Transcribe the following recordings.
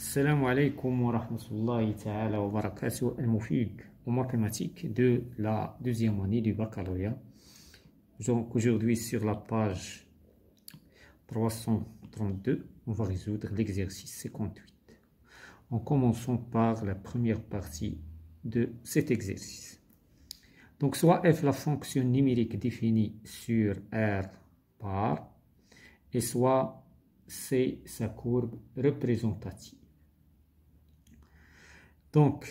Salam alaikum wa rahmatullahi ta'ala wa barakatuh al aux mathématiques de la deuxième année du baccalauréat. Donc aujourd'hui sur la page 332, on va résoudre l'exercice 58. En commençant par la première partie de cet exercice. Donc soit f la fonction numérique définie sur R par et soit C sa courbe représentative. Donc,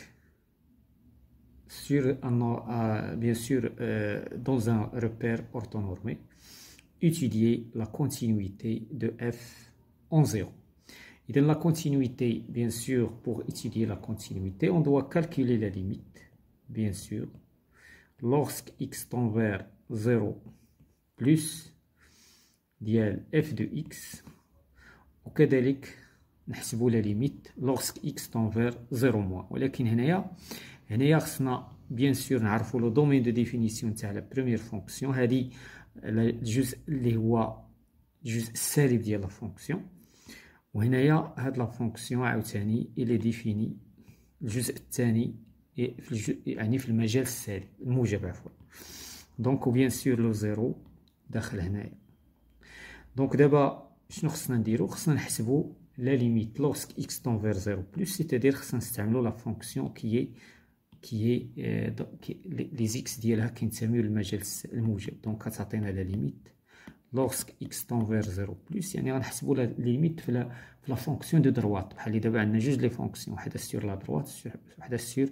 euh, bien sûr, euh, dans un repère orthonormé, étudier la continuité de f en 0. Et dans la continuité, bien sûr, pour étudier la continuité, on doit calculer la limite, bien sûr, lorsque x tend vers 0 plus dial f de x, au kédélique. نحسبوا لا ليميت لوغسك اكس تنفير زيرو موا ولكن هنايا هنايا خصنا بيان سور نعرفوا لو دومين دو ديفينيسيون تاع لا بروميير فونكسيون هادي الجزء اللي هو الجزء السالب ديال لا فونكسيون وهنايا هاد لا فونكسيون عاوتاني الى ديفيني الجزء الثاني في الجزء يعني في المجال السالب الموجب عفوا دونك بيان سور لو زيرو داخل هنايا دونك دابا شنو خصنا نديرو خصنا نحسبو la limite lorsque x tend vers 0 plus, c'est-à-dire que ça la fonction qui est qui est euh, qui, les, les x d'ielha qui interviennent le Donc ça atteint la limite lorsque x tend vers 0 plus. Il y a une la limite de la, fonction de droite. Nous avons juste les fonctions. Une sur la droite, une sur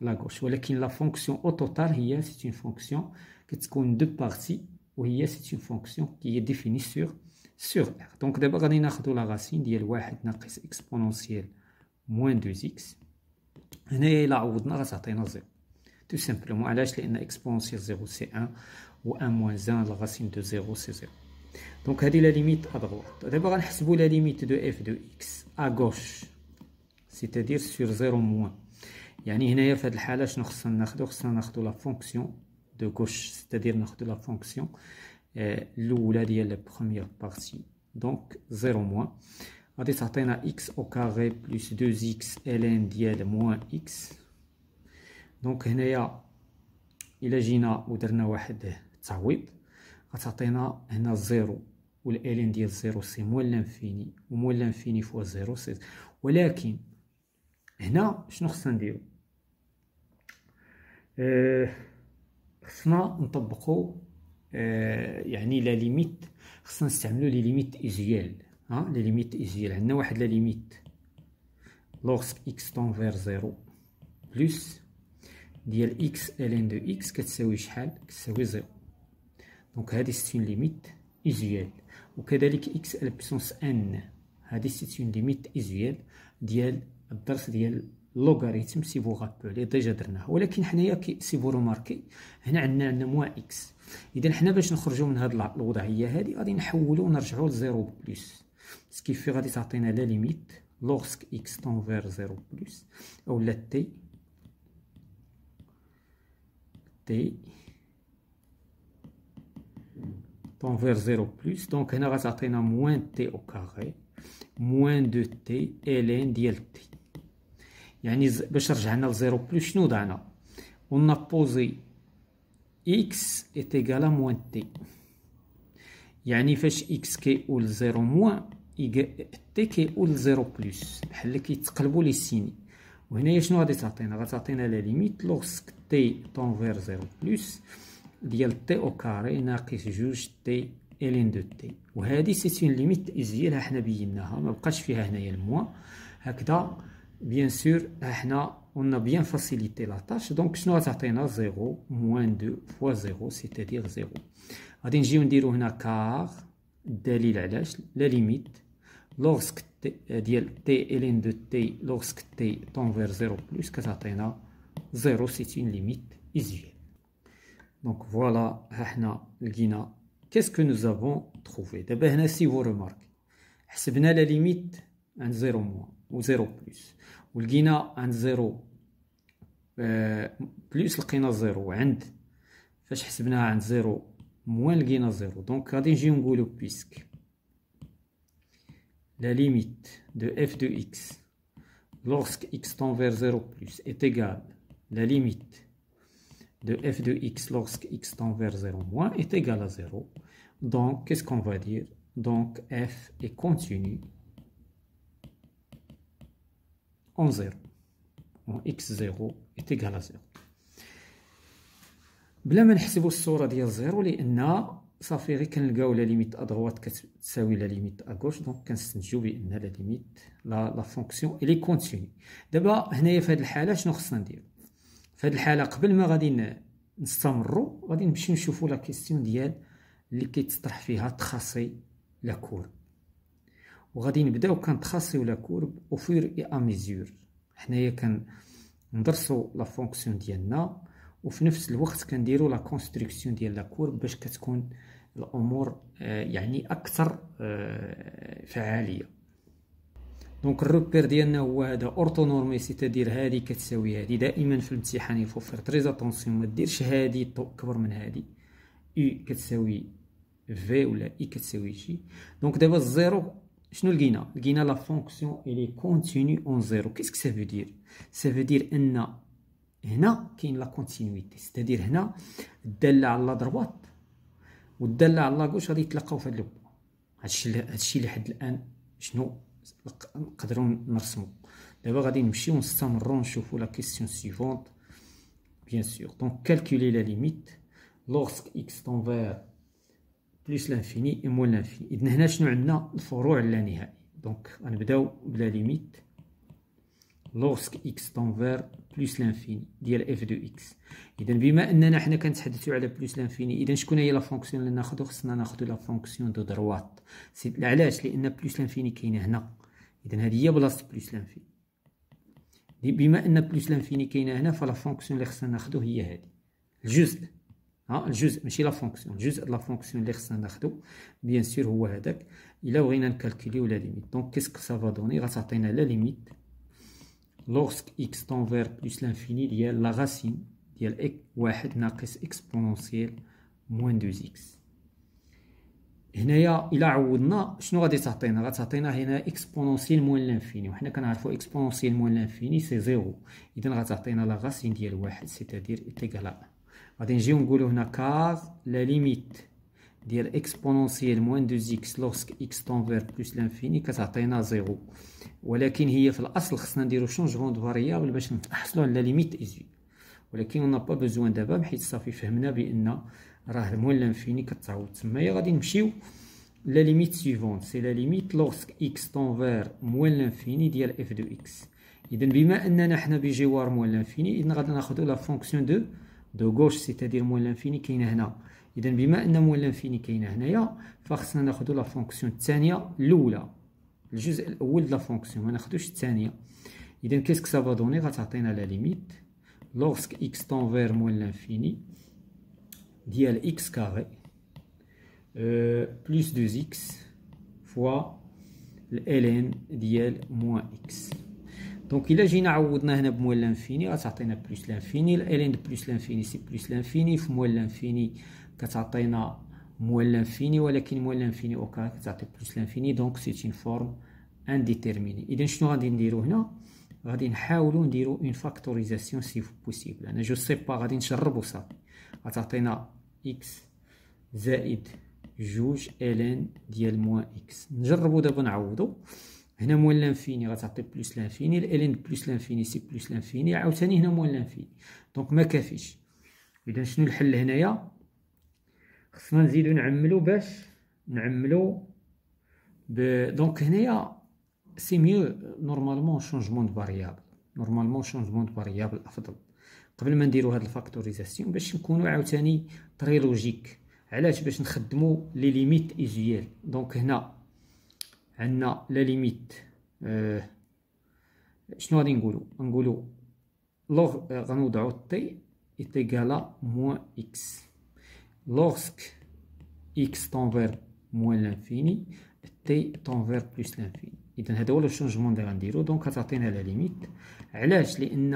la gauche. Mais la fonction au total. c'est une fonction qui est deux parties. Oui, c'est une fonction qui est définie sur sur R. Donc, d'abord, on a la racine, il le 1 exponentiel moins 2x. On a la racine de 0. Tout simplement, à l'âge, 0, c'est 1, ou 1 moins 1, la racine de 0, c'est 0. Donc, elle la limite à droite. D'abord, on a la limite de f de x à gauche, c'est-à-dire sur 0 moins. يعني هنا la هذه الحالة شنو خصنا ناخذو خصنا ناخذو لا فونكسيون دو كوش la fonction... الاولى ديال لا بروميير بارتي دونك زيرو موان غادي تعطينا اكس او كاري بلس 2 اكس ان ديال موان اكس دونك هنايا الى جينا ودرنا واحد التعويض غتعطينا هنا زيرو ان ديال زيرو سي موان لانفيني وموان لانفيني فوا زيرو سي ولكن هنا شنو خصنا نديرو خصنا نطبقو آه، يعني لا ليميت خصنا نستعملو لي ليميت ازيال ها لي ليميت ازيال عندنا واحد لا ليميت لوغسك اكس طون فير زيرو بلوس ديال اكس الين دو اكس كتساوي شحال كتساوي زيرو دونك هادي سيت اون ليميت ازيال وكذلك اكس البسونس ان هادي سيت اون ليميت ازيال ديال الدرس ديال لوغاريتم سي فو غابولي ديجا درناه ولكن حنايا كي سي فو روماركي هنا عندنا عندنا موا اكس اذا حنا باش نخرجوا من هاد الوضعيه هادي غادي نحولوا ونرجعوا لزيرو بلس في غادي تعطينا لا ليميت لوغسك اكس تنفير زيرو بلس اولا تي تي تنفير زيرو بلس دونك هنا غتعطينا موان تي او كاري موان دو تي الين ديال تي يعني باش رجعنا لزيرو بلوس شنو ضعنا قلنا بوزي اكس اتيكالا موان تي يعني فاش اكس كيقول زيرو موان تي كيقول زيرو بلوس بحال كيتقلبو لي سيني وهنايا شنو غادي تعطينا غتعطينا لا ليميت لوغسك تي تنفير زيرو بلوس ديال تي او كاري ناقص جوج تي الين دو تي وهذه سيتي ليميت ازيالها حنا بيناها مبقاش فيها هنايا الموان هكذا bien sûr, on a bien facilité la tâche. Donc, nous avons 0 moins 2 fois 0, c'est-à-dire 0. Nous allons dire car, la limite, lorsque t, euh, t ln de t, lorsque t tend vers 0 plus, 0, c'est une limite ici. Donc voilà, qu'est-ce que nous avons trouvé D'abord, eh ben, si vous remarquez, c'est la limite en 0 moins ou 0 بلس est عند 0 بلس 0 عند فاش حسبناها عند 0 موان لقينا 0 دونك غادي نجيو de la limite de f de x lorsque x tend vers 0 plus est égale la limite de f de x lorsque x tend vers 0 moins est égale à 0. Donc, qu'est-ce qu'on va dire Donc, f est continue en 0 en x0 est 0 بلا ما نحسبوا الصوره ديال زيرو لان صافي غير كنلقاو لا ليميت ا دروات كتساوي لا ليميت ا غوش دونك كنستنتجو بان لا ليميت لا لا فونكسيون الي كونتيني دابا هنايا في هاد الحاله شنو خصنا نديرو في هاد الحاله قبل ما غادي نستمروا غادي نمشيو نشوفوا لا كيستيون ديال اللي كيتطرح فيها تخاصي لا كورب وغادي نبداو كنتخاصيو لا كورب او اي ا ميزور حنايا ندرسو لا فونكسيون ديالنا وفي نفس الوقت كنديرو لا كونستركسيون ديال لا كورب باش كتكون الامور آه، يعني اكثر آه، فعاليه دونك الروبير ديالنا هو هذا اورتونورمي سيتادير هادي كتساوي هادي دائما في الامتحان يلفو فير تريز اتونسيون ما ديرش هادي كبر من هادي اي كتساوي في ولا اي e كتساوي جي دونك دابا الزيرو شنو لقينا لقينا لا فونكسيون الي كونتيني اون زيرو كيسك سا فو دير سا فو دير ان هنا كاين لا كونتينيتي ستادير هنا الداله على لا دروات والداله على لاكوش غادي يتلاقاو في هاد لو هادشي هادشي لحد الان شنو نقدروا نرسمو دابا غادي نمشيو نستمرو نشوفو لا كيسيون سيفونت بيان سور دونك كالكولي لا ليميت لورسك اكس تنفير بليس لانفيني اي مول لانفيني إذن هنا شنو عندنا الفروع اللانهائي دونك غنبداو بلا ليميت لوغسك اكس تنفير بلوس لانفيني ديال اف دو اكس اذن بما اننا حنا كنتحدثو على بلوس لانفيني اذن شكون هي لا فونكسيون اللي ناخدو خصنا ناخدو لا فونكسيون دو دروات علاش لان بلوس لانفيني كاينه هنا اذن هادي هي بلاصه بلوس لانفيني بما ان بلوس لانفيني كاينه هنا فلا فونكسيون اللي خصنا ناخذو هي هذه الجزء ها الجزء ماشي لا فونكسيون الجزء لا فونكسيون اللي خصنا ناخدو بيان سور هو هذاك الا بغينا نكالكوليو لا ليميت دونك كيسك سا فا دوني غتعطينا لا ليميت لوغسك اكس فير بلوس لانفيني ديال لا غاسين ديال إك واحد ناقص اكسبونونسيال موان دوز اكس هنايا الا عوضنا شنو غادي تعطينا غتعطينا هنا اكسبونونسيال موان لانفيني وحنا كنعرفو اكسبونونسيال موان لانفيني سي زيرو اذا غتعطينا لا غاسين ديال واحد سيتادير ايتيكال غادي نجيو نقولو هنا كاز لا ليميت ديال اكسبونونسيال موان دو زيكس لوسك اكس تنفير بلوس لانفيني كتعطينا زيرو ولكن هي في الاصل خصنا نديرو شونجمون دو فاريابل باش نحصلو على ليميت ايزي ولكن اون با بوزوان دابا حيت صافي فهمنا بان راه موان لانفيني كتعوض تمايا غادي نمشيو لا ليميت سيفونت سي لا ليميت لوسك اكس تنفير موان لانفيني ديال اف دو اكس اذا بما اننا حنا بجوار موان لانفيني اذا غادي ناخدو لا فونكسيون دو دو غوش سيتادير موان لانفيني كاينه هنا اذا بما ان موان لانفيني كاينه هنايا فخصنا ناخذ لا فونكسيون الثانيه الاولى الجزء الاول لا فونكسيون ما ناخذوش الثانيه اذا كيسك سافا دوني غتعطينا لا ليميت لوغسك اكس طون فير موان لانفيني ديال اكس كاري أه بلس 2 اكس فوا الالين ديال موان اكس دونك الا جينا عوضنا هنا بموال لانفيني غتعطينا بلوس لانفيني الالين بلوس لانفيني سي بلوس لانفيني في موال لانفيني كتعطينا موال لانفيني ولكن موال لانفيني او كتعطي بلوس لانفيني دونك سي اون فورم انديتيرميني اذا شنو غادي نديرو هنا غادي نحاولو نديرو اون فاكتوريزاسيون سي بوسيبل انا جو سي با غادي نجربو صافي غتعطينا اكس زائد جوج الين ديال موان اكس نجربو دابا نعوضو هنا موال لانفيني غتعطي بلوس لانفيني الالين بلوس لانفيني سي بلوس لانفيني عاوتاني هنا موال لانفيني دونك ما كافيش اذا شنو الحل هنايا خصنا نزيدو نعملو باش نعملو ب... دونك هنايا سي ميو نورمالمون شونجمون دو فاريابل نورمالمون شونجمون دو فاريابل افضل قبل ما نديرو هاد الفاكتوريزاسيون باش نكونو عاوتاني تري لوجيك علاش باش نخدمو لي ليميت ايجيال دونك هنا عندنا لا ليميت آه شنو غادي نقولو نقولوا لوغ آه، غنوضعو تي ايتيكالا موان اكس لوغسك اكس تنفير موان لانفيني تي تنفير بلوس لانفيني اذا هذا هو لو شونجمون اللي غنديرو دونك غتعطينا لا ليميت علاش لان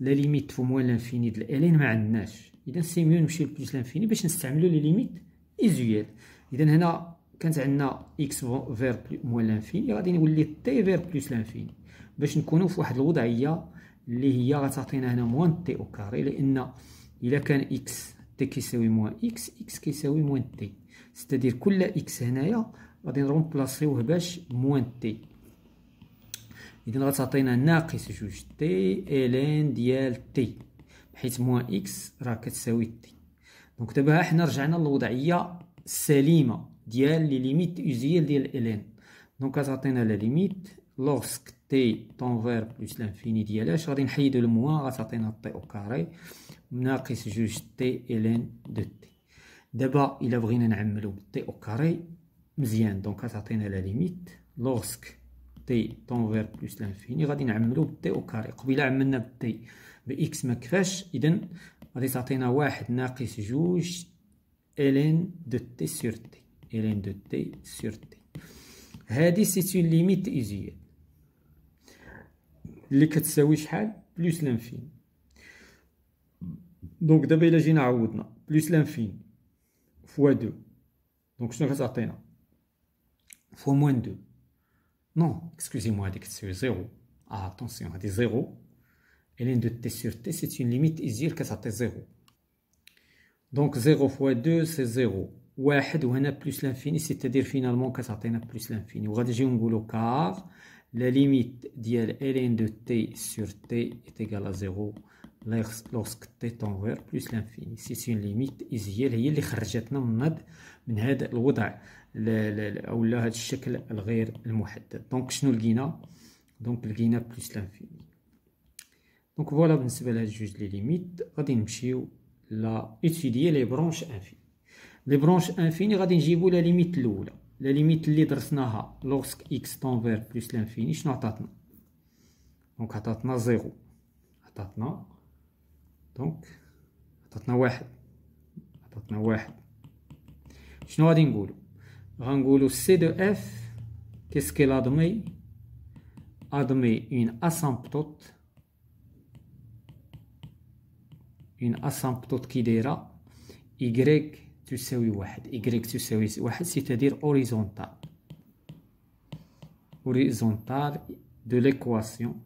لا ليميت في موان لانفيني ديال الين ما عندناش اذا سي ميو نمشيو لبلوس لانفيني باش نستعملو لي ليميت ايزويال اذا هنا كانت عندنا اكس فير موان لانفيني غادي نولي تي فير بلس لانفيني باش نكونوا في واحد الوضعيه اللي هي غتعطينا هنا موان تي او كاري لان الا كان اكس تي كيساوي موان اكس اكس كيساوي موان تي ستادير كل اكس هنايا غادي نرومبلاسيوه باش موان تي اذا غتعطينا ناقص جوج تي الين ديال تي حيت موان اكس راه كتساوي تي دونك دابا حنا رجعنا للوضعيه السليمه ديال لي ليميت أزيل ديال إلين دونك غتعطينا لا ليميت لوغسك تي فير بلوس لانفيني ديالها اش غادي نحيدو الموا غتعطينا تي او كاري ناقص جوج تي إلين دو تي دابا إلا بغينا نعملو تي او كاري مزيان دونك غتعطينا لا ليميت لوغسك تي فير بلوس لانفيني غادي نعملو تي او كاري قبيله عملنا بتي باكس ما كفاش اذا غادي تعطينا واحد ناقص جوج الين دو تي سور تي ln de t sur t هذه سي اون ليميت ايزيال اللي كتساوي شحال بلوس لانفين دونك دابا الا جينا عوضنا بلوس لانفين فوا 2 دونك شنو كتعطينا فوا موان نو Non, excusez-moi, c'est 0. اه attention, c'est 0. ln de t sur t, c'est une limite isolée qui est 0. دونك 0 فوا 2, سي 0. واحد وهنا بلوس لانفيني سيتادير فينالمون كتعطينا بلوس لانفيني وغادي نجيو نقولو كار لا ليميت ديال ان دو تي سور تي est ا زيرو لوسك تي tend بلوس لانفيني سي سي ليميت ايزيال هي اللي خرجتنا من هاد من هاد الوضع او لا هاد الشكل الغير المحدد دونك شنو لقينا دونك لقينا بلوس لانفيني دونك فوالا بالنسبه لهاد جوج لي ليميت غادي نمشيو لا اتيدي لي برونش انفيني لي برونش انفيني غادي نجيبو لا ليميت الاولى لا ليميت اللي درسناها لوغسك اكس تنفير بلس لانفيني شنو عطاتنا دونك عطاتنا زيرو عطاتنا دونك عطاتنا واحد عطاتنا واحد شنو غادي نقولو غنقولو سي دو اف quest لادمي ادمي اون اسامبتوت اون اسامبتوت une asymptote y cest à y c'est à dire horizontal horizontal de l'équation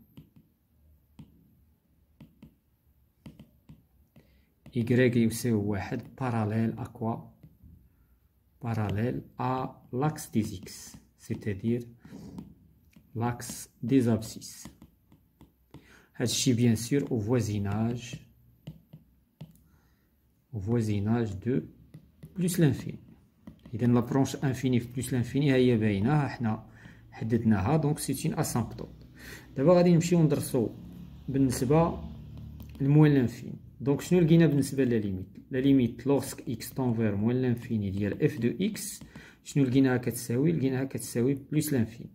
y ou parallèle parallèle à quoi parallèle à l'axe des x c'est-à-dire l'axe des abscisses. Je suis bien sûr au voisinage, au voisinage de بلس لانفيني اذا لا برونش انفيني في بلس لانفيني ها هي باينه حنا حددناها دونك سيت اون اسامبتوت دابا غادي نمشيو ندرسو بالنسبه لموال لانفيني دونك شنو لقينا بالنسبه لليميت ليميت لا ليميت لوسك اكس تنفير موال لانفيني ديال اف دو اكس شنو لقيناها كتساوي لقيناها كتساوي بلس لانفيني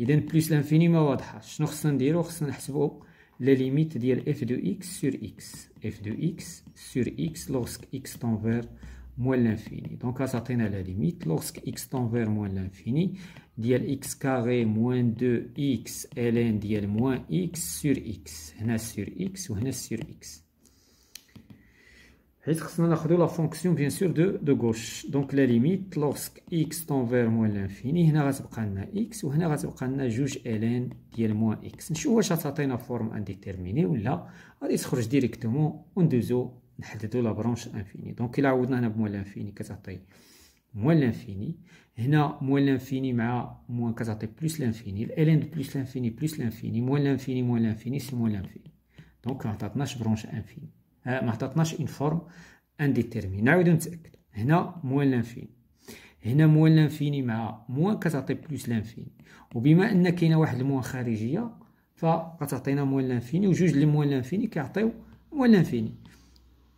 اذا بلس لانفيني ما واضحه شنو خصنا نديرو خصنا نحسبو لا ليميت ديال اف دو اكس سور اكس اف دو اكس سور اكس لوسك اكس تنفير moins l'infini. Donc, à certaines à la limite, lorsque x tend vers moins l'infini, dial x carré moins 2x ln dial moins x sur x. On a sur x ou on sur x. Et la fonction, bien sûr, de, gauche. Donc, la limite, lorsque x tend vers moins l'infini, on a x ou on a juge ln dial moins x. Je vois que ça a la forme indéterminée ou là, on se directement en deux os. نحددو لا برونش انفيني دونك الى عوضنا هنا بموان لانفيني كتعطي موان لانفيني هنا موان لانفيني مع موان كتعطي بلوس لانفيني الالين ان بلوس لانفيني بلوس لانفيني موان لانفيني موان لانفيني سي موان لانفيني دونك ما عطاتناش برونش انفيني ما عطاتناش اون فورم ديتيرمي نعاودو نتاكد هنا موان لانفيني هنا موان لانفيني مع موان كتعطي بلوس لانفيني وبما ان كاينه واحد الموان خارجيه فغتعطينا موان لانفيني وجوج لي موان لانفيني كيعطيو موان لانفيني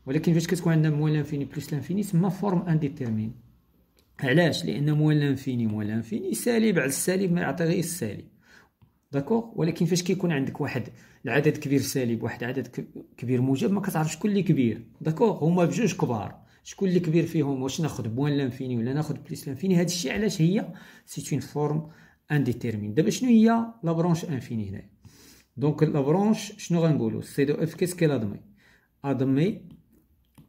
ولكن فاش كتكون عندنا موال لانفيني بلس لانفيني تسمى فورم انديتيرمين علاش لان موال لانفيني موال لانفيني سالب على السالب ما يعطي غير السالب داكوغ ولكن فاش كيكون عندك واحد العدد كبير سالب واحد عدد كبير موجب ما كتعرف شكون اللي كبير داكوغ هما بجوج كبار شكون اللي كبير فيهم واش ناخذ بوان لانفيني ولا ناخذ بليس لانفيني هذا الشيء علاش هي سيت اون فورم انديتيرمين دابا شنو هي لا برونش انفيني هنا دونك لا برونش شنو غنقولوا سي دو اف كيس كي ادمي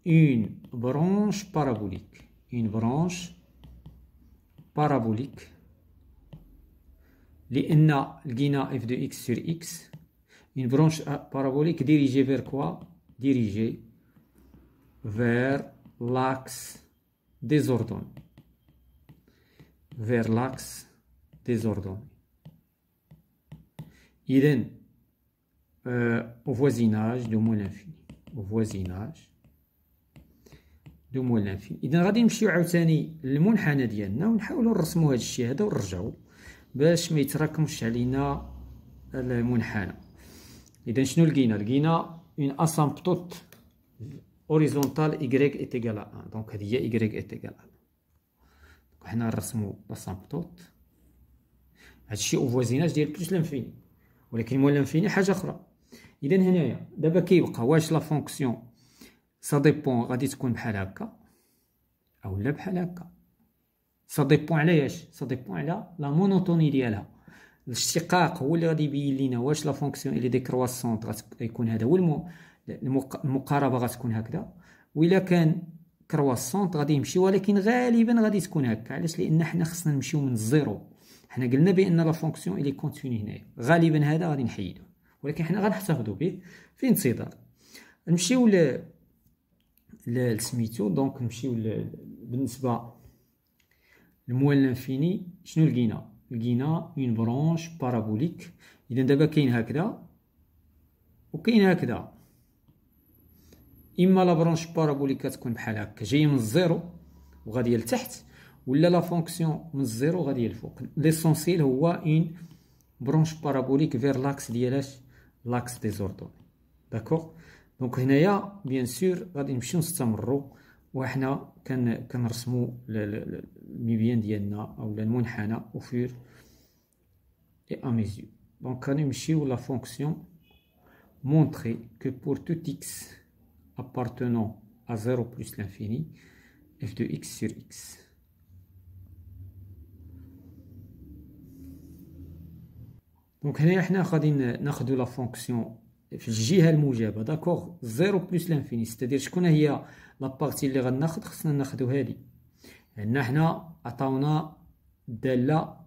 une branche parabolique. Une branche parabolique. Les gina f de x sur x une branche parabolique dirigée vers quoi Dirigée vers l'axe des ordonnées. Vers l'axe désordonné. Iden euh, au voisinage de moins l'infini. Au voisinage دو مول الانفي اذا غادي نمشيو عاوتاني للمنحنى ديالنا ونحاولوا نرسموا هذا الشيء هذا ونرجعوا باش ما يتراكمش علينا المنحنى اذا شنو لقينا لقينا اون اسامبتوت اوريزونتال y ايتيغال ا دونك هذه هي y ايتيغال ا حنا نرسموا اسامبتوت هذا الشيء اوفوازيناج ديال بلوس لانفيني ولكن مول لانفيني حاجه اخرى اذا هنايا دابا كيبقى واش لا فونكسيون سا ديبون غادي تكون بحال هكا او لا بحال هكا سا ديبون على ياش سا ديبون على لا مونوتوني ديالها الاشتقاق هو اللي غادي يبين لينا واش لا فونكسيون اللي ديكرواسون غتكون هذا هو المقاربه غتكون هكذا وإلا كان كرواسون غادي يمشي ولكن غالبا غادي تكون هكا علاش لان حنا خصنا نمشيو من الزيرو حنا قلنا بان لا فونكسيون اللي كونتيني هنايا غالبا هذا غادي نحيدو ولكن حنا غنحتفظو به في انتظار نمشيو ل لسميتو دونك نمشيو بالنسبه للموال لانفيني شنو لقينا لقينا اون برونش بارابوليك اذا دابا كاين هكذا وكاين هكذا اما لا برونش بارابوليك كتكون بحال هكا جايه من الزيرو وغاديه لتحت ولا لا فونكسيون من الزيرو غاديه لفوق ليسونسيل هو اون برونش بارابوليك فير لاكس ديالاش لاكس دي زوردون داكوغ Donc, nous bien sûr, nous et nous avons de à mesure. Donc, nous la fonction montrer que pour tout x appartenant à 0 plus l'infini, f de x sur x. Donc, la fonction. في الجهه الموجبه داكوغ زيرو بلس لانفيني ستادير شكون هي لابارتي اللي غناخد خصنا ناخدو هادي عندنا حنا عطاونا الداله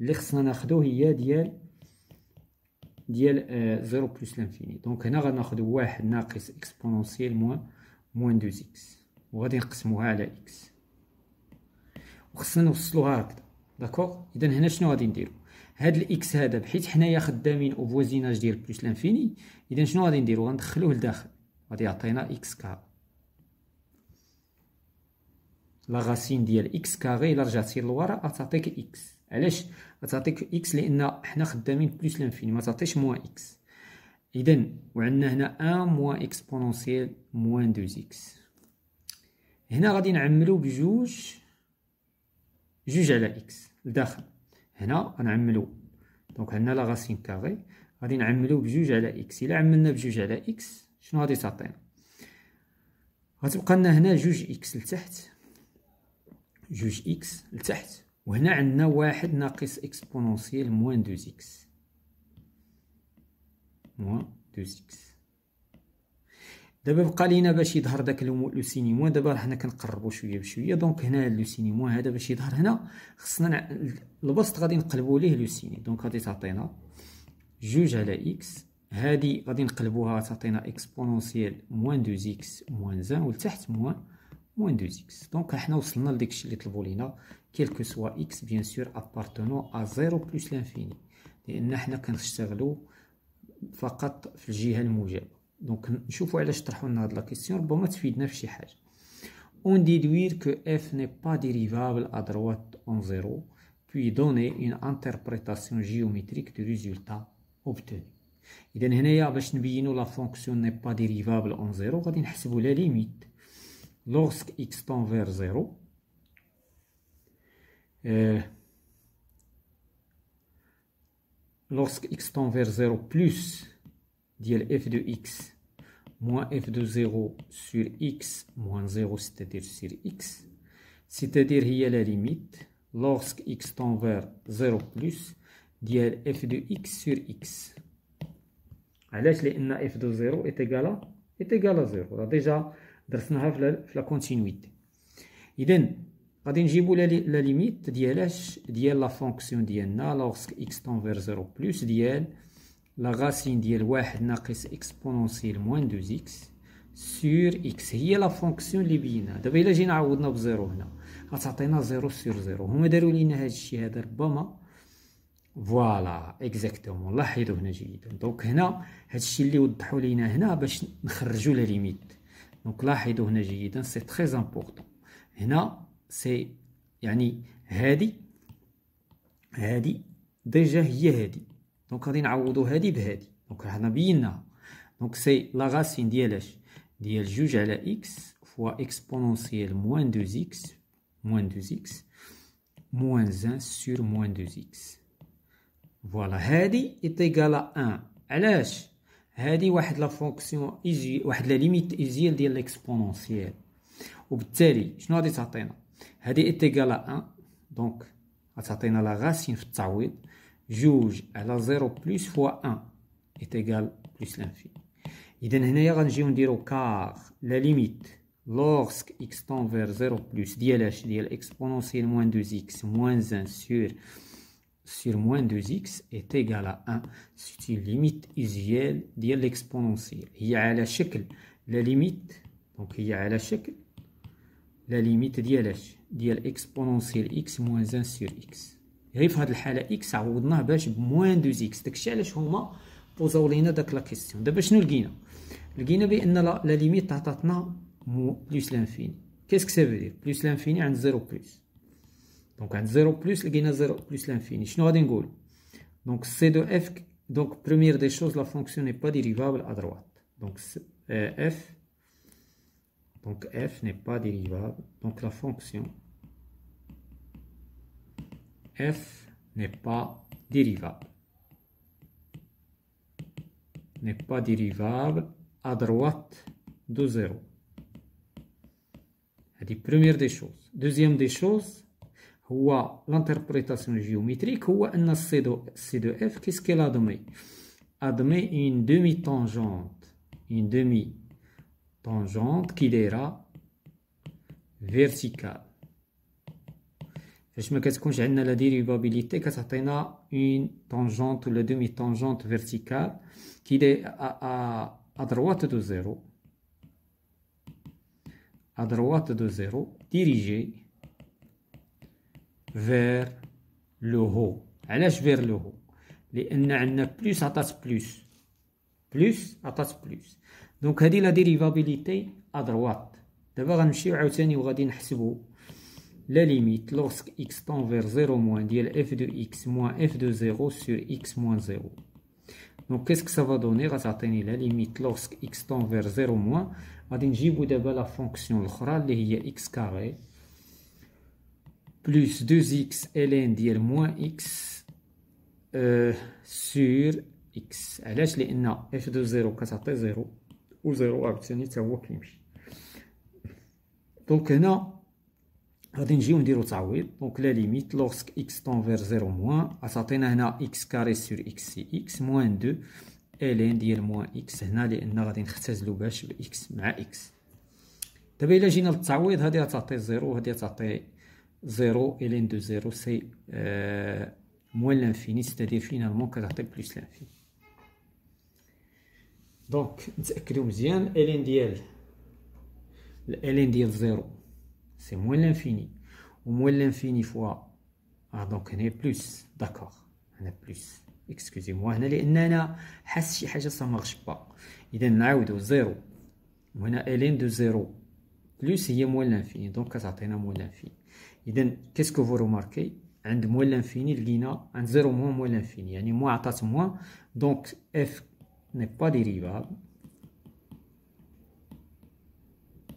اللي خصنا ناخدو هي ديال ديال زيرو بلس لانفيني دونك هنا غناخدو واحد ناقص اكسبونونسيال موان موان دوز اكس وغادي نقسموها على اكس وخصنا نوصلوها هكذا داكوغ اذا هنا شنو غادي نديرو هاد الاكس هذا بحيث حنايا خدامين او فوازيناج ديال بلوس لانفيني اذا شنو غادي نديرو غندخلوه لداخل غادي يعطينا اكس كار لا غاسين ديال اكس كاري الا رجعتي للوراء غتعطيك اكس علاش غتعطيك اكس لان حنا خدامين بلوس لانفيني ما تعطيش موان اكس اذا وعندنا هنا ان موان اكسبونونسييل موان دوز اكس هنا غادي نعملو بجوج جوج على اكس لداخل هنا غنعملو دونك عندنا لا غاسين كاغي غادي نعملو بجوج على اكس الا عملنا بجوج على اكس شنو غادي تعطينا غتبقى لنا هنا جوج اكس لتحت جوج اكس لتحت وهنا عندنا واحد ناقص اكسبونونسيال موان دوز اكس موان دوز اكس دابا بقى لينا باش يظهر داك لو سينيما دابا راه حنا كنقربو شويه بشويه دونك هنا لو سينيما هذا باش يظهر هنا خصنا البسط غادي نقلبو ليه لو سيني دونك غادي تعطينا جوج على اكس هادي غادي نقلبوها تعطينا اكسبونونسيال موان دوز اكس موان زان ولتحت موان موان دوز اكس دونك حنا وصلنا لداكشي اللي طلبوا لينا كيلكو سوا اكس بيان سور ابارتونو ا زيرو بلوس لانفيني لان حنا كنشتغلو فقط في الجهه الموجبه دونك نشوفوا علاش طرحوا لنا هاد لا كيسيون ربما تفيدنا في la question. On déduit que f n'est pas dérivable à droite en 0 puis donner une interprétation géométrique du résultat obtenu. Et donc, ici, pour que la fonction n'est pas dérivable en 0, on va calculer la limite. Lorsque x tend vers 0, euh, lorsque x tend vers 0 plus ديال f de x moins f de 0 sur x moins 0, c'est-à-dire sur x, c'est-à-dire il y a la limite lorsque x tend vers 0 plus ديال f de x sur x. علاش لان f de 0 est égal à 0 déjà, ديجا درسناها في la continuité اذا غادي نجيبو la limite ديال اش la fonction de ديالنا lorsque x tend vers 0 plus ديال لا غاسين ديال واحد ناقص اكسبونونسيال موان دوز اكس سور اكس هي لا فونكسيون اللي بينا دابا الا جينا عوضنا بزيرو هنا غتعطينا زيرو سور زيرو هما دارو لينا هادشي الشيء هذا ربما فوالا اكزاكتومون لاحظوا هنا جيدا دونك هنا هادشي الشيء اللي وضحوا لينا هنا باش نخرجوا لا ليميت دونك لاحظوا هنا جيدا سي تري امبورطون هنا سي يعني هادي هادي ديجا هي هادي دونك غادي نعوضو هادي بهادي دونك حنا بيناها دونك سي لا غاسين ديال اش ديال جوج على اكس فوا اكسبونونسييل موان دوز اكس موان دوز اكس موان زان سور موان دوز اكس فوالا هادي ايتيكالا ان علاش هادي واحد لا فونكسيون ايجي واحد لا ليميت ايجيال ديال ليكسبونونسييل وبالتالي شنو غادي تعطينا هادي ايتيكالا ان دونك غتعطينا لا غاسين في التعويض à la 0 plus fois 1 est plus l'infini. لانفيني إذا هنايا غنجيو car la limite lorsque x tend vers 0 plus ديال إش ديال moins moins 2 x moins 1 sur moins 2x est égal à 1. C'est une limite usuelle de l'exponentielle. Il y a à la chèque la limite. Donc il y a à la la limite de exponentielle x moins 1 sur x. Si on a fait x, on a fait moins 2x. Donc, je vais poser la question. Je vais vous dire. La limite est plus l'infini. Qu'est-ce que ça veut dire Plus l'infini, un 0 plus. Donc, un 0 plus, le gain est 0 plus l'infini. Je vais vous dire. Donc, c'est de f. Donc, première des choses, la fonction n'est pas dérivable à droite. Donc, euh, f n'est pas dérivable. Donc, la fonction f n'est pas dérivable. N'est pas dérivable à droite de 0. la première des choses. Deuxième des choses, l'interprétation géométrique, ou de, c de f, qu'est-ce qu'elle a donné A une demi-tangente, une demi-tangente qui est verticale. Je me questionne la dérivabilité, car ça a une tangente ou la demi-tangente verticale qui est à droite de zéro, à droite de zéro, dirigée vers le haut. Elle est vers le haut. Il y en a plus, attaque plus, plus, attaque plus. Donc, je la dérivabilité à droite. D'abord, je suis au tien et vous allez calculer la limite lorsque x tend vers 0 moins f de x moins f de 0 sur x moins 0. Donc qu'est-ce que ça va donner atteindre la limite lorsque x tend vers 0 moins غادي vous d'abord la fonction L'autre y est x carré plus 2x ln dire moins x euh, sur x علاش لان f de 0 Est 0 ou 0 عاوتاني حتى هو كيمشي Donc non. غادي نجيو نديرو تعويض دونك لا ليميت لوغسك اكس تنفير زيرو موان غتعطينا هنا اكس كاري سور اكس سي اكس موان دو الين ديال موان اكس هنا لان غادي نختزلو باش باكس مع اكس دابا الا جينا للتعويض هادي غتعطي زيرو وهادي غتعطي زيرو الين دو زيرو سي موان لانفيني ستادير فينالمون كتعطي بلوس لانفيني دونك نتاكدو مزيان الين ديال الالين ديال زيرو c'est moins l'infini. Ou moins l'infini fois. Ah, donc, on a plus. D'accord. On a plus. Excusez-moi. On y en que ça ça marche pas. Il est en au de 0. On a en de 0. Plus, il y a moins l'infini. Donc, ça atteint a moins l'infini. qu'est-ce que vous remarquez Un moins l'infini, il y a un 0 moins moins l'infini. Il y moins moins. Donc, f n'est pas dérivable.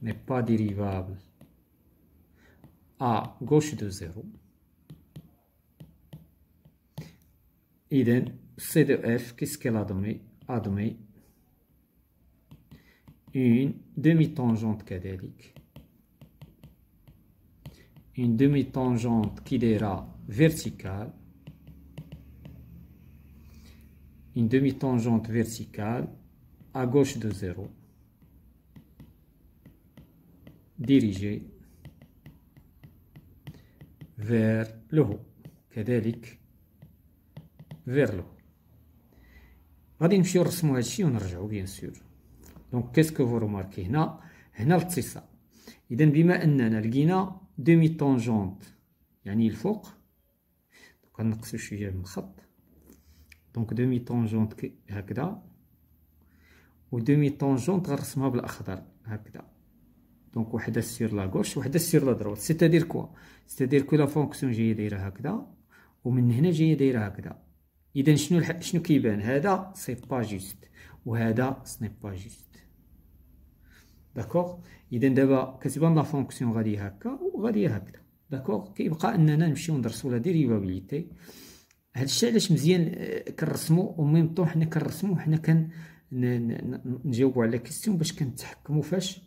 N'est pas dérivable à gauche de 0. Idem, C de F, qu'est-ce qu'elle a donné A donné une demi-tangente cadélique. Une demi-tangente qui dira verticale. Une demi-tangente verticale à gauche de 0. Dirigée فيرلوه كذلك فيرلو غادي نمشيو نرسمو هادشي ونرجعو بيان سور دونك كيسكو فو روماركي هنا هنا الاتصال اذا بما اننا لقينا دومي طونجونت يعني الفوق غنقصو شويه من الخط دونك دومي طونجونت هكذا ودومي طونجونت غنرسمها بالاخضر هكذا دونك وحده سير لا غوش وحده سير لا دروات سيتادير كوا سيتادير كو لا فونكسيون جايه دايره هكذا ومن هنا جايه دايره هكذا اذا شنو الح... شنو كيبان هذا سي با جوست وهذا سني با جوست داكوغ اذا دابا كتبان لا فونكسيون غادي هكا وغادي هكذا داكوغ كيبقى اننا نمشيو ندرسو لا ديريفابيليتي هادشي علاش مزيان كنرسمو وميم طون حنا كنرسمو حنا كن نجاوبو على كيستيون باش كنتحكمو فاش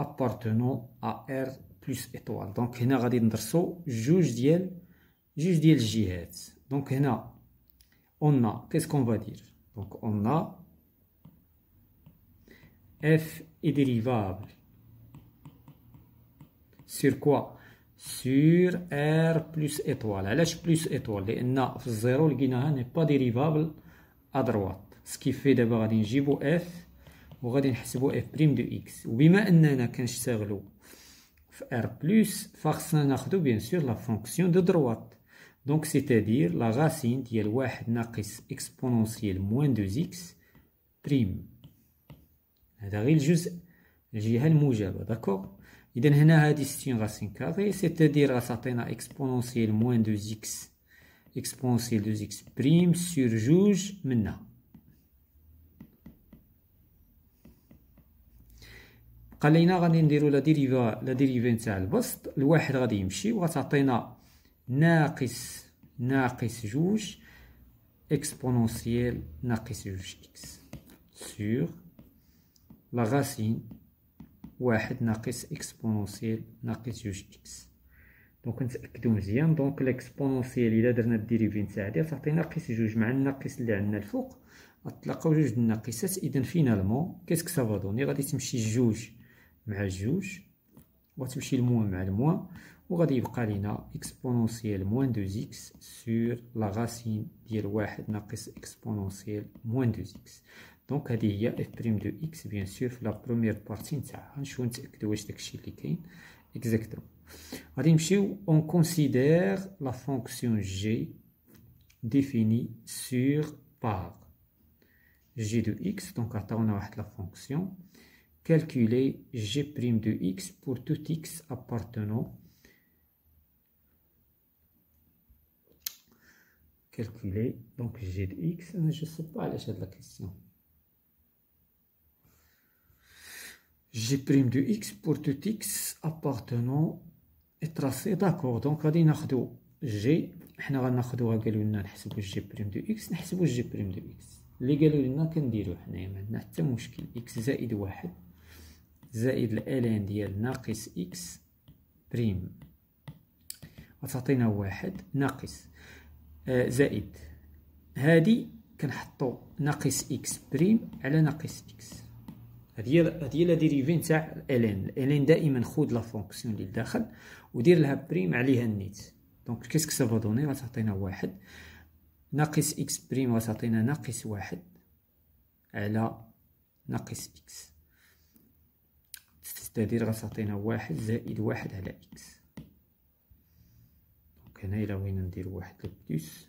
appartenant à R plus étoile donc هنا غادي juge donc on a qu'est-ce qu'on va dire donc on a f est dérivable sur quoi sur r plus étoile علاش plus étoile لان في الزيرو لقيناها n'est pas dérivable à droite ce qui fait d'abord غادي f وغادي نحسبو اف بريم دو اكس وبما اننا كنشتغلو في ار بلس فخصنا ناخدو بيان سور لا فونكسيون دو دروات دونك سيتادير لا غاسين ديال واحد ناقص اكسبونونسيال موان دو اكس بريم هذا غير الجزء الجهه الموجبه داكوغ اذا هنا هادي ستين غاسين كاري سيتادير غاتعطينا اكسبونونسيال موان دو اكس اكسبونسيال دو اكس بريم سور جوج منها قال لينا غادي نديرو لا ديريفا لا ديريفي نتاع البسط الواحد غادي يمشي وغتعطينا ناقص ناقص جوج اكسبونونسييل ناقص جوج اكس سور لا غاسين واحد ناقص اكسبونونسييل ناقص جوج اكس دونك نتاكدو مزيان دونك ليكسبونونسييل الا درنا الديريفي نتاعها ديال تعطينا ناقص جوج مع الناقص اللي عندنا الفوق غتلاقاو جوج الناقصات اذا فينالمون كيسك سافا دوني غادي تمشي جوج Mais je juge, le moins souffler le moins, je vais dire que j'ai exponentielle moins 2x sur la racine de l'ouest, exponentielle moins 2x. Donc j'ai dit que j'ai de x, bien sûr, sur la première partie, ça, je dire que j'ai exactement. On considère la fonction g définie sur par g de x, donc on a la fonction calculer g' de x pour tout x appartenant calculer donc g de x hein, je ne sais pas à l'échelle de la question g' de x pour tout x appartenant et tracé d'accord donc غادي g حنا غناخذوها لنا g' de x نحسبوا g' de x اللي لنا حنايا ما عندنا حتى مشكل x زائد الالان ديال ناقص اكس بريم غتعطينا واحد ناقص آه، زائد هادي كنحطو ناقص اكس بريم على ناقص اكس هادي هادي لا ديريفي نتاع الان الان دائما خود لا فونكسيون اللي لداخل ودير لها بريم عليها النيت دونك كيسك سافا دوني غتعطينا واحد ناقص اكس بريم غتعطينا ناقص واحد على ناقص اكس تستدير غتعطينا واحد زائد واحد على إكس دونك هنا إلا بغينا ندير واحد لو بليس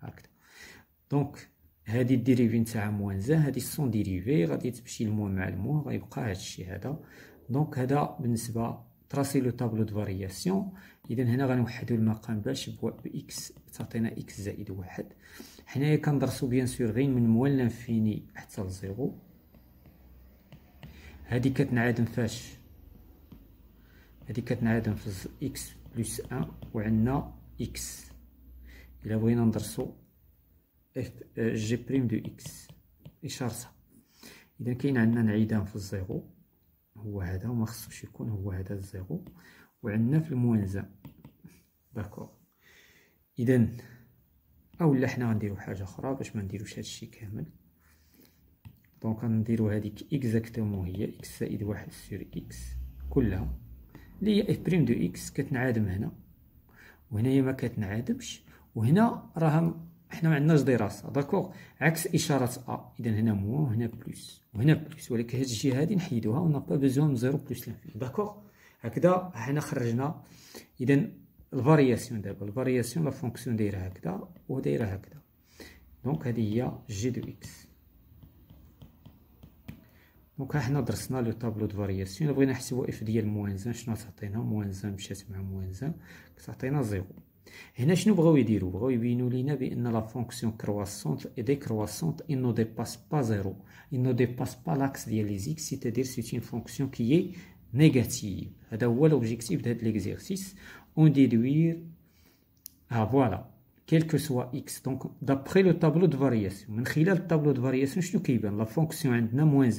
هكذا دونك هادي الديريفي نتاعها موان زان هادي سون ديريفي غادي تمشي الموان مع الموان غيبقى هادشي هذا دونك هذا بالنسبة تراسي لو طابلو دو فارياسيون إذا هنا غنوحدو المقام باش بوا بإكس تعطينا إكس زائد واحد حنايا كندرسو بيان سور غير من موال لانفيني حتى لزيرو هادي كتنعدم فاش هادي كتنعدم في اكس بلس ان وعندنا اكس الا بغينا ندرسو اف جي بريم دو اكس اشارتها اذا كاين عندنا انعدام في الزيرو هو هذا وما خصوش يكون هو هذا الزيرو وعندنا في الموانزه داكور اذا اولا حنا غنديرو حاجه اخرى باش ما نديروش هادشي كامل دونك غنديرو هذيك اكزاكتومون هي اكس زائد واحد سير اكس كلها اللي هي اف بريم دو اكس كتنعادم هنا وهنايا ما كتنعادمش وهنا راه حنا ما عندناش دراسه داكوغ عكس اشاره ا اذا هنا مو وهنا بلوس وهنا بلوس ولكن هاد الجهه هادي نحيدوها ونا با بيزوان من زيرو بلوس لانفيني داكوغ هكذا حنا خرجنا اذا الفارياسيون دابا الفارياسيون لا فونكسيون دايره هكذا ودايره هكذا دونك هادي هي جي دو اكس دونك ها حنا درسنا لو طابلو دو فارياسيون بغينا نحسبو اف ديال موان زان شنو تعطينا موان زان مشات مع موان زان كتعطينا زيرو هنا شنو بغاو يديرو بغاو يبينو لينا بان لا فونكسيون كرواسونت اي دي كرواسونت il ne dépasse pas زيرو il ne dépasse pas l'axe ديال لي زيكس c'est-à-dire c'est une fonction qui est négative هذا هو هاد de اون on déduire فوالا ah, voilà quel que soit x. Donc, d'après le tableau de variation, من خلال tableau de variation, شنو كيبان لا فونكسيون عندنا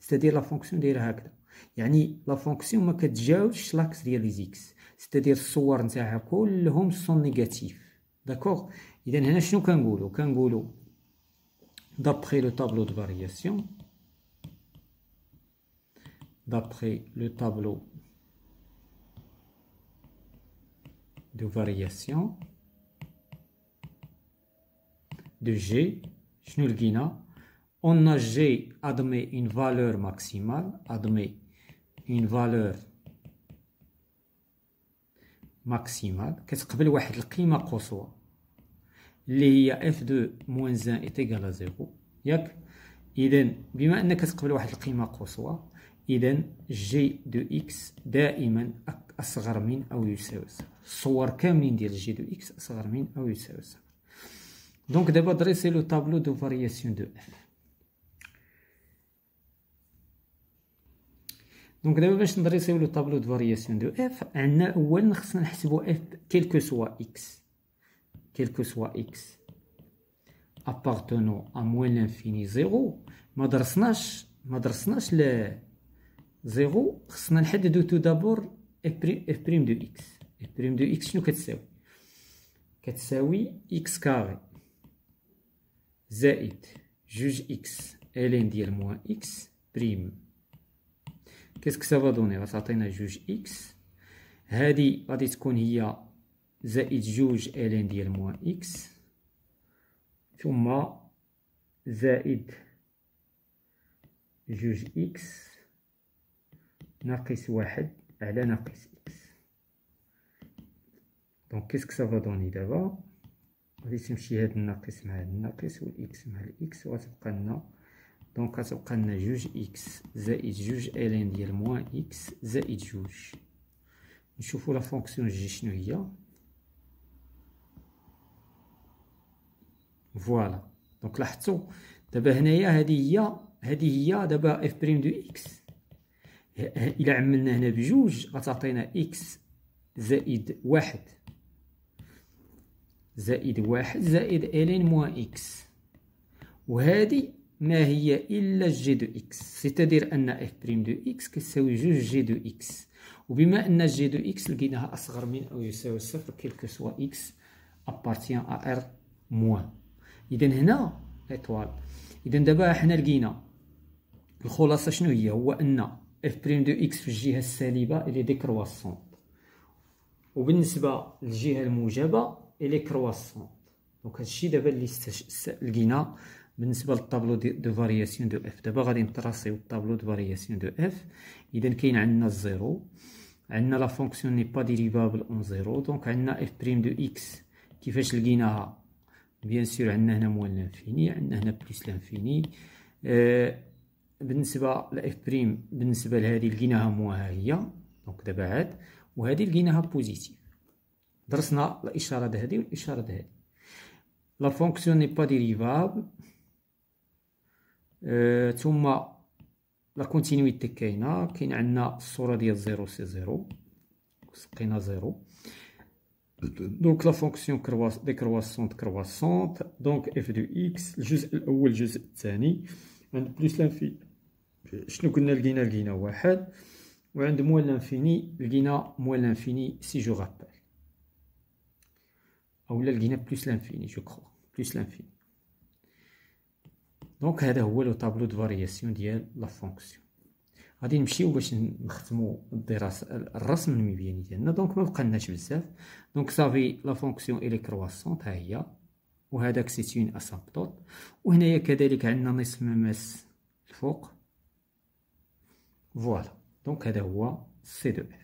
c'est-à-dire la fonction دايره هكذا يعني la fonction c'est-à-dire الصور نتاعها كلهم sont نيجاتيف D'accord d'après le tableau de variation d'après le tableau de variation de G, شنو لقينا اون a G اون فالور valeur maximale اون فالور valeur كتقبل واحد القيمة قصوى اللي هي اف 2 moins ان ايتيغال ا زيرو ياك اذا بما انك كتقبل واحد القيمة قصوى اذا جي دو اكس دائما اصغر من او يساوي صفر الصور كاملين ديال جي دو اكس اصغر من او يساوي صفر دونك دابا دريسي لو طابلو دو فارياسيون دو اف دونك دابا باش ندريسيو لو طابلو دو فارياسيون دو اف عندنا اولا خصنا نحسبو اف كيلكو سوا اكس كيلكو سوا اكس appartenant à moins l'infini 0 ما درسناش ما درسناش ل 0 خصنا نحددو تو دابور اف بريم دو اكس اف بريم دو اكس شنو كتساوي كتساوي اكس كاري Z juge x ln moins x prime qu'est-ce que ça va donner On va x à dire qu'on y a ln x Z, juge x 1 x donc qu'est-ce que ça va donner d'abord غادي تمشي هاد الناقص مع هاد الناقص والاكس مع الاكس وغتبقى لنا دونك غتبقى لنا جوج اكس زائد جوج الين ديال موان اكس زائد جوج نشوفو لا فونكسيون جي شنو هي فوالا دونك لاحظتو دابا هنايا هادي هي هادي هي دابا اف بريم دو اكس الا عملنا هنا بجوج غتعطينا اكس زائد واحد زائد واحد زائد الين موان اكس وهذه ما هي الا جي دو اكس ستدير ان اف بريم دو اكس كتساوي جوج جي دو اكس وبما ان جي دو اكس لقيناها اصغر من او يساوي صفر كيلك سوا اكس ابارتيان ا ار موان اذا هنا اطوال اذا دابا حنا لقينا الخلاصه شنو هي هو ان اف بريم دو اكس في الجهه السالبه اللي ديكرواسون وبالنسبه للجهه الموجبه اي لي كرواسون دونك هادشي دابا اللي لقينا بالنسبه للطابلو دو فارياسيون دو اف دابا غادي نطراسيو الطابلو دو فارياسيون دو اف اذا كاين عندنا الزيرو عندنا لا فونكسيون ني با ديريفابل اون زيرو دونك عندنا اف بريم دو اكس كيفاش لقيناها بيان سور عندنا هنا موال لانفيني عندنا هنا بليس لانفيني آه بالنسبه لاف بريم بالنسبه لهذه لقيناها موا ها هي دونك دابا عاد وهذه لقيناها بوزيتيف درسنا الاشاره هذه والاشاره هذه لا فونكسيون ني با ديريفابل أه ثم لا كونتينيتي كاينه كاين عندنا الصوره ديال زيرو سي زيرو سقينا زيرو دونك لا فونكسيون كرواس دي كرواسونت كرواسونت دونك اف دو اكس الجزء الاول الجزء الثاني عند بلوس لانفي شنو قلنا لقينا لقينا واحد وعند موال لانفيني لقينا موال لانفيني سي جو رابيل او لا لقينا بلوس لانفيني جو كخوا بلوس لانفيني دونك هذا هو لو طابلو دو فارياسيون ديال لا فونكسيون غادي نمشيو باش نختمو الدراسه الرسم المبياني ديالنا دونك ما بقالناش بزاف دونك صافي لا فونكسيون الي كرواسون هي وهذاك سيت اون اسامبتوت وهنايا كذلك عندنا نصف مماس الفوق فوالا دونك هذا هو سي دو اف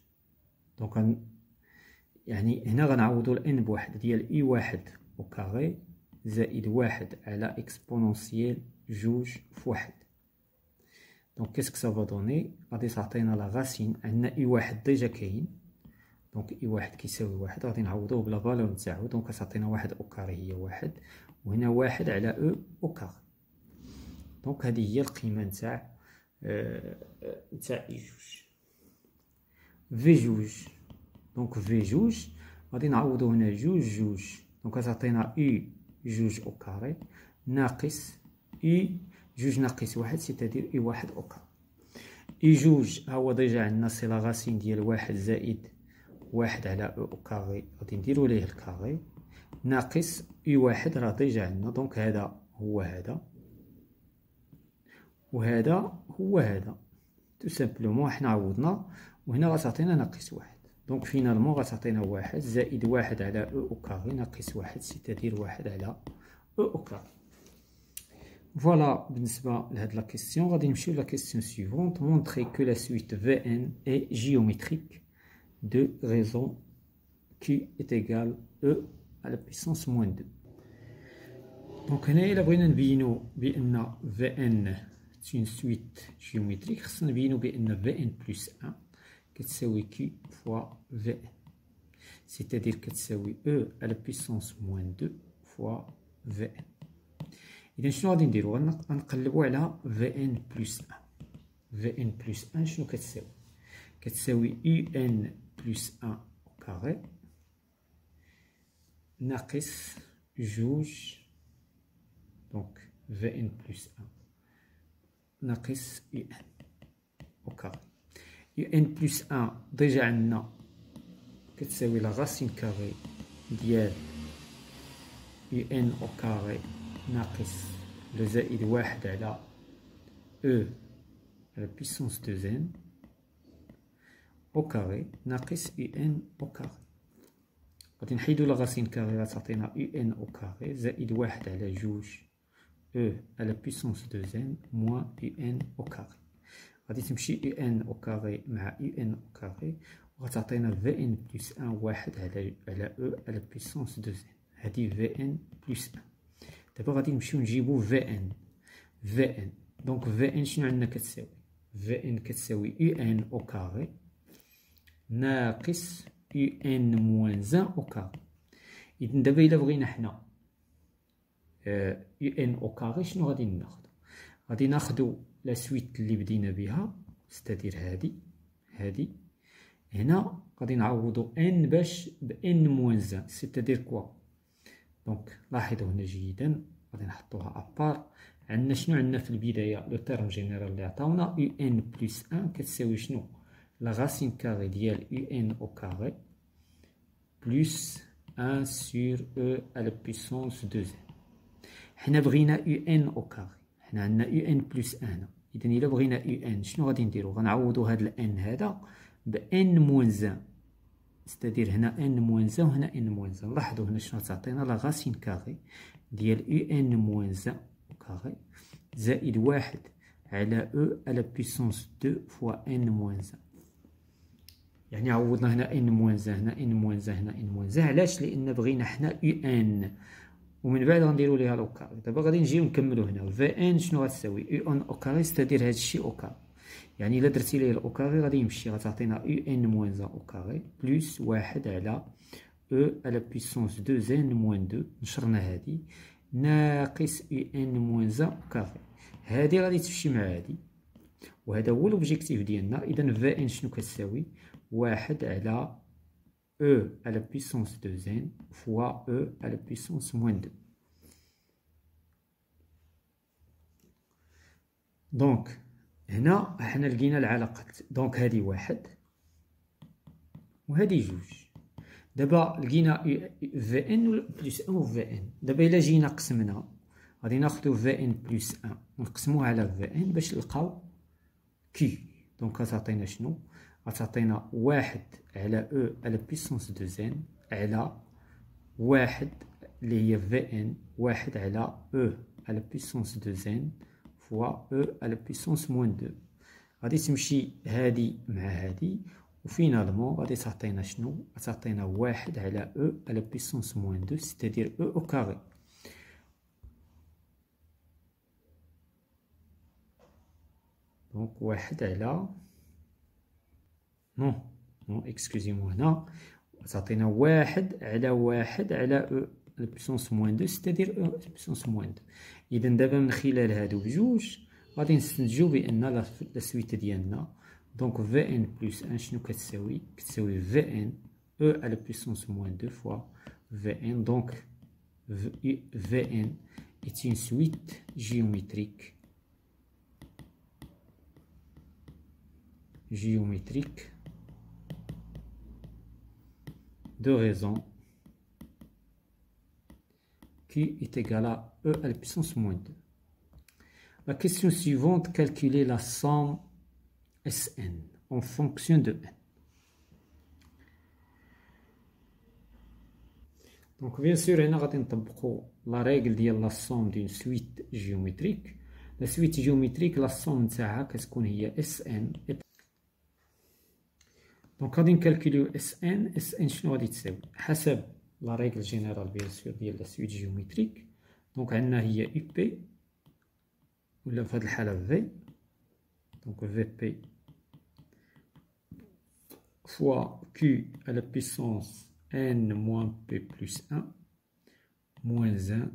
دونك يعني هنا غنعوضو الان بواحد ديال اي واحد او كاري زائد واحد على اكسبونونسييل جوج فواحد دونك كيسك سافا دوني غادي تعطينا لا غاسين عندنا اي واحد ديجا كاين دونك اي واحد كيساوي واحد غادي نعوضوه بلا فالور نتاعو دونك كتعطينا واحد او كاري هي واحد وهنا واحد على او e او كاري دونك هذه هي القيمه نتاع آه، آه، نتاع اي جوج في جوج دونك في جوج غادي نعوضو هنا جوج جوج دونك غتعطينا اي جوج او كاري ناقص اي جوج ناقص واحد سيتادير اي واحد او كاري اي جوج ها هو ديجا عندنا صله غاسين ديال واحد زائد واحد على او كاري غادي نديرو ليه الكاري ناقص اي واحد راه ديجا عندنا دونك هذا هو هذا وهذا هو هذا تو سامبلومون حنا عوضنا We finalement on va Voilà, la question. la question suivante. Montrer que la suite Vn est géométrique de raison Q est égale E à la puissance moins 2. Donc, on a Vn est une suite géométrique. On Vn plus 1. Q fois VN. C'est-à-dire que c'est E à la puissance moins 2 fois VN. Et donc, je suis dire, on c'est VN plus 1. VN plus 1, je suis en 4 séries. 4 UN plus 1 au carré. Natris jauge. donc VN plus 1. Natris UN au carré. Un plus 1, déjà un c'est la racine carrée de au carré, Le Z, il est la E à la puissance de n au carré, matrice, un au carré. Quand on a la racine carrée de la un au carré ouvert de la la Jouge. E à la puissance de Z moins UN au carré. غادي تمشي اي ان او كاري مع اي ان او كاري وغتعطينا في ان بلس ان واحد على على او على بيسونس دو زين هادي في ان بلس ان دابا غادي نمشيو نجيبو في ان في ان دونك في ان شنو عندنا كتساوي في ان كتساوي يو ان او كاري ناقص يو ان موان زان او كاري اذا دابا الا بغينا حنا آه، يو ان او كاري شنو غادي ناخدو غادي ناخدو لا سويت اللي بدينا بها ستادير هادي هادي هنا غادي نعوضو ان باش بان موان زان ستادير كوا دونك لاحظوا هنا جيدا غادي نحطوها ابار عندنا شنو عندنا في البدايه لو تيرم جينيرال اللي عطاونا يو ان بلس ان كتساوي شنو لا غاسين كاري ديال يو ان او كاري بلس 1 سور او على بويسونس 2 حنا بغينا يو ان او كاري حنا عندنا يو ان بلس ان اذا الا بغينا يو ان شنو غادي نديرو غنعوضو هاد الان هذا ب ان موانز استدير هنا ان موانز وهنا ان موانز لاحظوا هنا شنو تعطينا لا غاسين كاغي ديال يو ان موانز كاغي زائد واحد على او على بيسونس دو فوا ان موانز يعني عوضنا هنا ان موانز هنا ان موانز هنا ان موانز علاش لان بغينا حنا يو ان ومن بعد غنديرو ليها لو دابا غادي نجيو نكملو هنا في ان شنو غتساوي يو ان او كاري ستادير هادشي او كاري يعني الا درتي ليه الاو كاري غادي يمشي غتعطينا يو ان موان زان او كاري بلس واحد على او على بويسونس دو زين موان دو نشرنا هادي ناقص يو ان موان زان او كاري هادي غادي تمشي مع هادي وهذا هو لوبجيكتيف ديالنا اذا في ان شنو كتساوي واحد على e à la puissance 2 n fois e à la puissance moins 2. دونك هنا حنا لقينا العلاقة دونك هادي واحد وهادي جوج دابا لقينا في ان بلس ان و في ان دابا الا جينا قسمنا غادي ناخدو في ان بلس ان نقسموها على في ان باش نلقاو كي دونك غتعطينا شنو غتعطينا واحد على او على بيسونس دو زين على واحد اللي هي في ان واحد على او على بيسونس دو زين فوا او على بيسونس موان دو غادي تمشي هادي مع هادي وفينالمون غادي تعطينا شنو غتعطينا واحد على او على بيسونس موان دو ستادير او او كاري دونك واحد على نو نو اكسكوزيمو هنا تعطينا واحد على واحد على او بيسونس موان دو ستادير او بيسونس موان دو اذا دابا من خلال هادو بجوج غادي نستنتجو بان لا سويت ديالنا دونك في ان بلس ان شنو كتساوي كتساوي في ان او على بيسونس موان دو فوا في ان دونك في ان est ان سويت جيومتريك جيومتريك de raison qui est égal à E à la puissance moins 2. La question suivante, calculer la somme Sn en fonction de n. Donc bien sûr, on la règle de la somme d'une suite géométrique. La suite géométrique, la somme de qu'est-ce qu'on Sn دونك غادي نكالكوليو اس ان اس ان شنو غادي تساوي حسب لا ريغل جينيرال بيان سور ديال لا سويت جيومتريك دونك عندنا هي يو بي ولا في هاد الحاله في دونك في بي فوا كي على بيسونس ان موان بي بلس ان 1 زان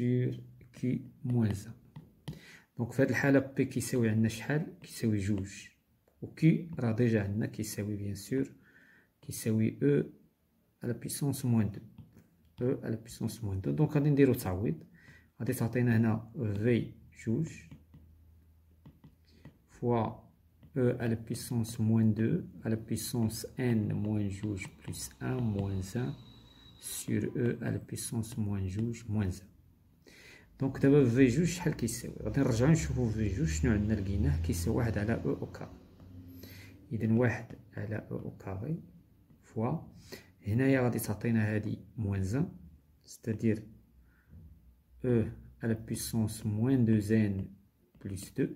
1 كي موان زان 1 دونك في هذه الحاله بي كيساوي عندنا شحال كيساوي جوج ou qui radejana qui c'est bien sûr qui c'est e à la puissance moins 2 e à la puissance moins 2 donc on va dire ça oui on va dire ça v juge fois e à la puissance moins 2 à la puissance n moins juge plus 1 moins 1 sur e à la puissance moins juge moins 1 donc d'abord v juge qui c'est oui on va dire v juge nous on a le guinée qui c'est 1 à la e au carré اذا واحد على او كاري فوا هنايا غادي تعطينا هادي موان زان ستادير او على بويسونس موان دو زان بلوس دو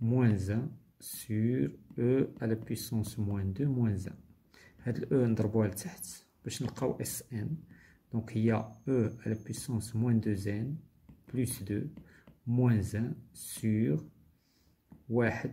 موان زان سور او على بويسونس موان دو موان زان هاد الاو e نضربوها لتحت باش نلقاو اس ان دونك هي او على بويسونس موان دو زان بلوس دو موان زان سور واحد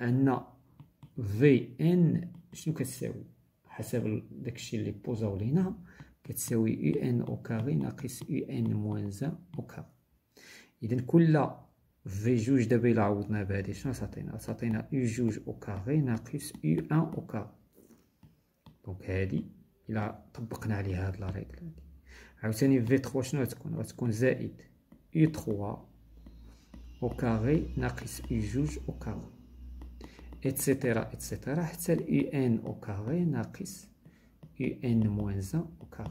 ان في ان شنو كتساوي حسب داكشي اللي بوزاو لينا كتساوي يو ان او كاري ناقص يو ان موان زان او كاري اذا كل في جوج دابا الا عوضنا بهادي شنو تعطينا تعطينا يو جوج او كاري ناقص يو ان او كاري دونك هادي الا طبقنا عليها هاد لا ريغل هادي عاوتاني في 3 شنو غتكون غتكون زائد يو 3 او كاري ناقص يو جوج او كاري اتسيتيرا اتسيتيرا حتى ال ان او كاري ناقص او ان موان زان او كاري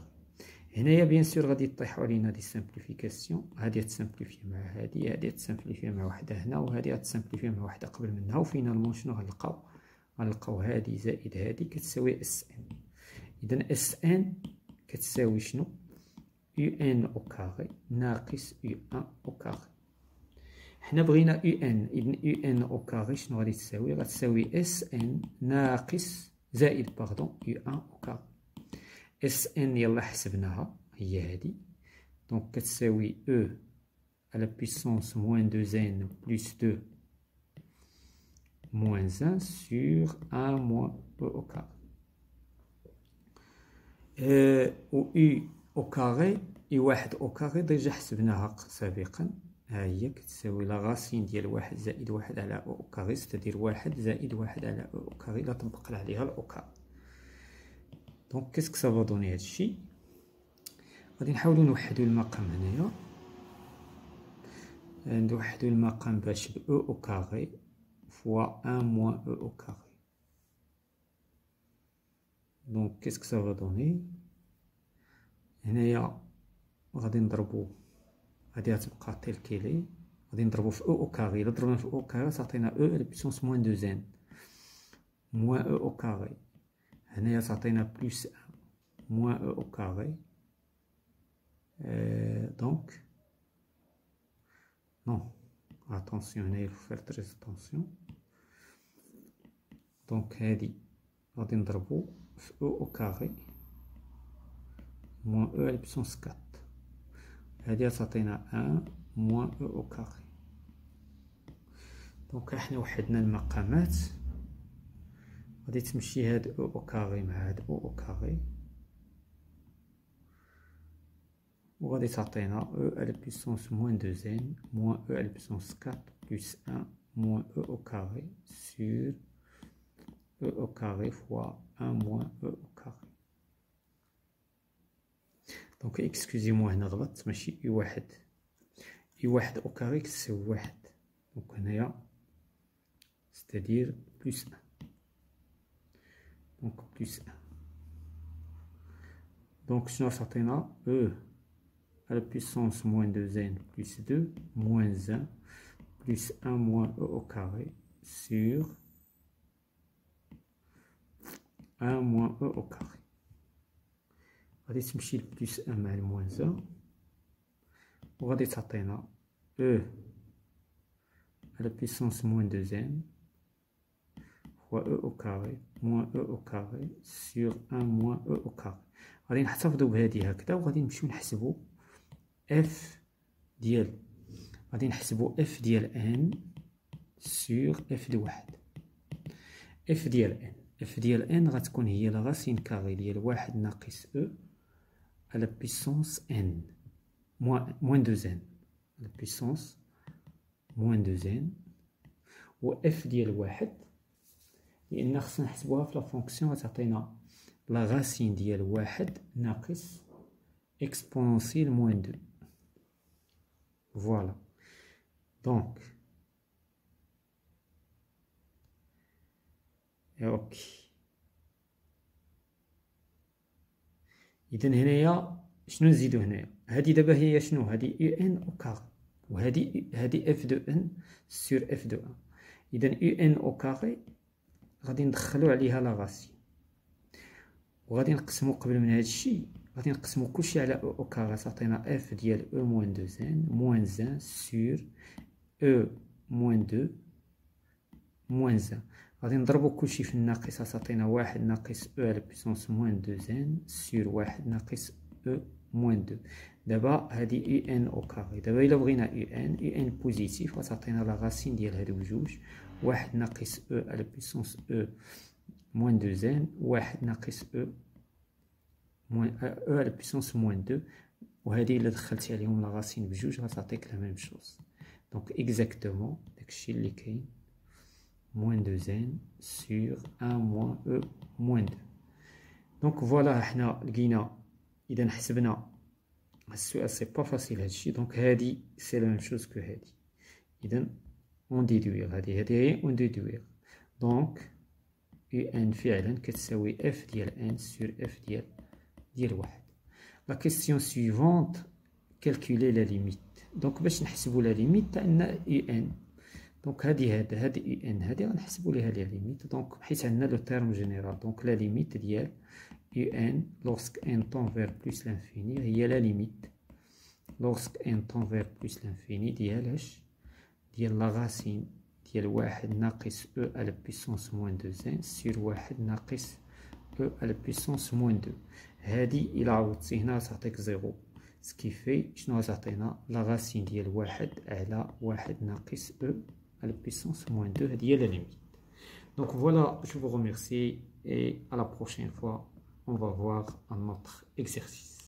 هنايا بيان سور غادي يطيحوا علينا دي سامبليفيكاسيون هادي تسامبليفي مع هادي هادي تسامبليفي مع وحده هنا وهادي تسامبليفي مع وحده قبل منها وفينالمون شنو غنلقاو غنلقاو هادي زائد هادي كتساوي اس ان اذا اس ان كتساوي شنو او ان او كاري ناقص او ان او كاري حنا بغينا يو ان اذن يو ان او كاري شنو غادي تساوي غتساوي اس ان ناقص زائد باردون يو ان او كاري اس ان يلا حسبناها هي هادي دونك كتساوي او e على بيسونس موان دو زين بلوس دو موان 1 سور ان موان E او كاري Euh, و U au carré, U واحد او كاري ديجا حسبناها سابقا. ها هي كتساوي لاغاسين ديال واحد زائد واحد على او كاري ستدير واحد زائد واحد على او كاري لا طبقنا عليها الاوكا دونك كيسك سافا دوني هادشي غادي نحاولو نوحدو المقام هنايا آه، نوحدو المقام باش ب او كاري فوا ان موان او كاري دونك كيسك سافا دوني هنايا غادي نضربو à dire que c'est un tel qu'elle est, on a un drapeau e au carré, au carré, certaines e à la puissance moins 2n, moins e au carré, elle a certaine plus moins e au carré, euh, donc non, attention, il faut faire très attention. Donc, elle dit, on dit un drapeau, e au carré, moins e à la puissance 4. هذه تعطينا ان موان او او كاري دونك احنا وحدنا المقامات غادي تمشي هاد او او كاري مع هاد او او كاري وغادي تعطينا او ال بيسونس موان دو زين موان او ال بيسونس كات بلس ان موان او او كاري سور او او كاري فوا ان موان او او كاري Donc, excusez-moi, on a rebattu, mais c'est U1. U1 au carré, c'est U1. Donc, on a, c'est-à-dire, plus 1. Donc, plus 1. Donc, sinon, on a E à la puissance moins 2N plus 2, moins 1, plus 1 moins E au carré, sur 1 moins E au carré. غادي تمشي لبليس ان مع الموان زا وغادي تعطينا او e. على بيسونس موان دوزيام فوا او e او كاري موان او e او كاري سيغ ان موان او او كاري غادي نحتفظو بهادي هكدا وغادي نمشيو نحسبو اف ديال غادي نحسبو اف ديال ان سيغ اف دو واحد اف ديال ان اف ديال ان غتكون هي لا راسين كاري ديال واحد ناقص او la puissance n, moins, 2n, la puissance moins 2n, ou f ديال et لأن خصنا la la hein. La racine لا غاسين n'a واحد ناقص exponentielle moins 2. Voilà. Donc, ok. اذا هنايا شنو نزيدو هنايا هادي دابا هي شنو هادي يو ان او كاري وهادي هادي اف دو ان سور اف دو ان اذا يو ان او كاري غادي ندخلو عليها لا غاسي وغادي نقسمو قبل من هادشي غادي نقسمو كلشي على او كاري تعطينا اف ديال او موان دو زان موان زان سور او موان دو موان زان غادي نضربو كلشي في الناقص غتعطينا واحد ناقص او على بيسونس موان دو زين سير واحد ناقص او موان دو دابا هادي او ان او كاري دابا الا بغينا او ان او ان بوزيتيف غتعطينا لا غاسين ديال هادو بجوج واحد ناقص او على بيسونس او موان دو زين واحد ناقص او موان او على بيسونس موان دو وهادي الا دخلتي عليهم لا غاسين بجوج غتعطيك لا ميم شوز دونك اكزاكتومون داكشي اللي كاين moins 2 n sur 1 moins e moins 2. Donc voilà, nous avons dit, c'est pas facile à dire. Donc, c'est la même chose que Hadi. On déduit, on déduit. Donc, un fait que c'est f n sur f La question suivante, calculer la limite. Donc, je vais vous la limite, un un. دونك هادي هاد هادي اي يعني ان هادي غنحسبو ليها لي ليميت دونك حيت عندنا لو تيرم جينيرال دونك لا ليميت ديال اي ان لوغسك ان طون فير بلوس لانفيني هي لا ليميت لوغسك ان طون فير بلوس لانفيني ديال اش ديال لا غاسين ديال واحد ناقص او على بيسونس موان دو زين سير واحد ناقص او على بيسونس موان دو هادي الى عوضتي هنا تعطيك زيرو سكيفي شنو غتعطينا لا غاسين ديال واحد على واحد ناقص او e à la puissance moins 2, à la limite. Donc voilà, je vous remercie et à la prochaine fois, on va voir un autre exercice.